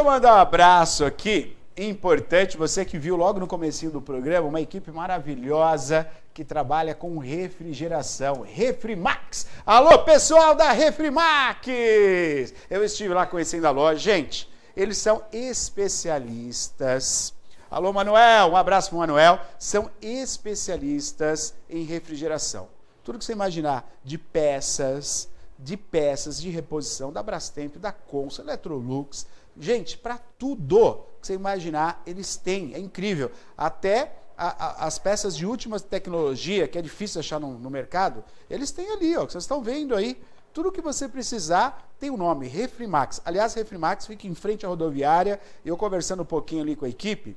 Eu mandar um abraço aqui, importante, você que viu logo no comecinho do programa, uma equipe maravilhosa que trabalha com refrigeração, Refrimax. Alô, pessoal da Refrimax! Eu estive lá conhecendo a loja, gente, eles são especialistas. Alô, Manuel, um abraço pro Manuel. São especialistas em refrigeração. Tudo que você imaginar de peças, de peças de reposição da Brastemp, da Consul, Electrolux. Gente, para tudo que você imaginar, eles têm. É incrível. Até a, a, as peças de última tecnologia, que é difícil achar no, no mercado, eles têm ali, ó, que vocês estão vendo aí. Tudo que você precisar tem o um nome, Refrimax. Aliás, Refrimax fica em frente à rodoviária. Eu conversando um pouquinho ali com a equipe,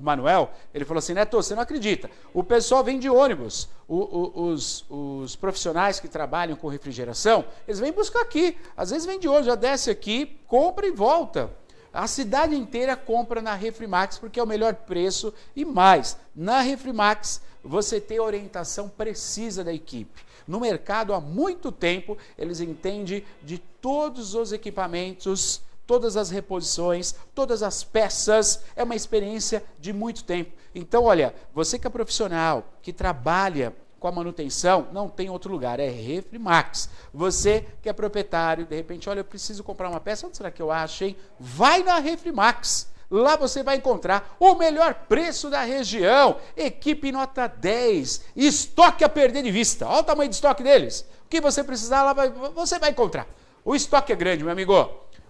Manuel, ele falou assim: Neto, você não acredita. O pessoal vem de ônibus. O, o, os, os, profissionais que trabalham com refrigeração, eles vêm buscar aqui. Às vezes vem de ônibus, já desce aqui, compra e volta. A cidade inteira compra na Refrimax porque é o melhor preço e mais. Na Refrimax você tem orientação precisa da equipe. No mercado há muito tempo eles entendem de todos os equipamentos todas as reposições, todas as peças. É uma experiência de muito tempo. Então, olha, você que é profissional, que trabalha com a manutenção, não tem outro lugar, é Refrimax. Você que é proprietário, de repente, olha, eu preciso comprar uma peça, onde será que eu acho, hein? Vai na Refrimax. Lá você vai encontrar o melhor preço da região. Equipe nota 10. Estoque a perder de vista. Olha o tamanho de estoque deles. O que você precisar, lá vai, você vai encontrar. O estoque é grande, meu amigo.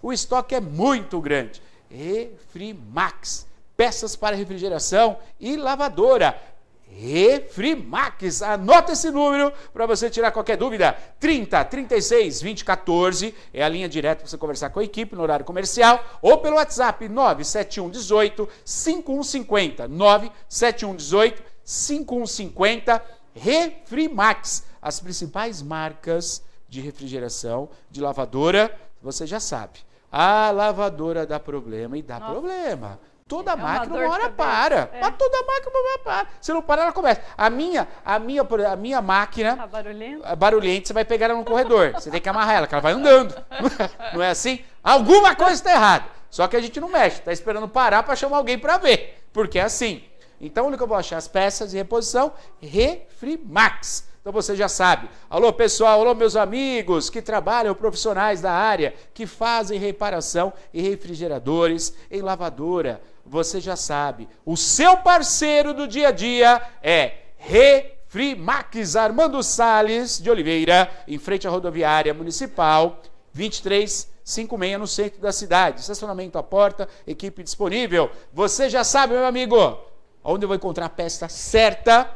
O estoque é muito grande. Refrimax, peças para refrigeração e lavadora. Refrimax. Anota esse número para você tirar qualquer dúvida. 30 36 20 14 é a linha direta para você conversar com a equipe no horário comercial ou pelo WhatsApp 971 18 5150. 971 18 5150 Refrimax. As principais marcas de refrigeração, de lavadora, você já sabe. A lavadora dá problema e dá Nossa. problema. Toda é máquina uma hora para. É. Mas toda máquina uma hora para. Se não parar, ela começa. A minha, a minha, a minha máquina. Tá barulhenta. barulhenta, você vai pegar ela no corredor. Você tem que amarrar ela, que ela vai andando. Não é assim? Alguma coisa está errada. Só que a gente não mexe. Está esperando parar para chamar alguém para ver. Porque é assim. Então, o que eu vou achar? As peças de reposição, Refrimax. Então você já sabe. Alô, pessoal, alô, meus amigos que trabalham, profissionais da área, que fazem reparação em refrigeradores, em lavadora. Você já sabe. O seu parceiro do dia a dia é Refrimax Armando Sales de Oliveira, em frente à rodoviária municipal, 23 56 no centro da cidade. Estacionamento à porta, equipe disponível. Você já sabe, meu amigo, onde eu vou encontrar a peça certa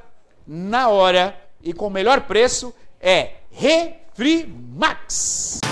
na hora e com o melhor preço é Refrimax.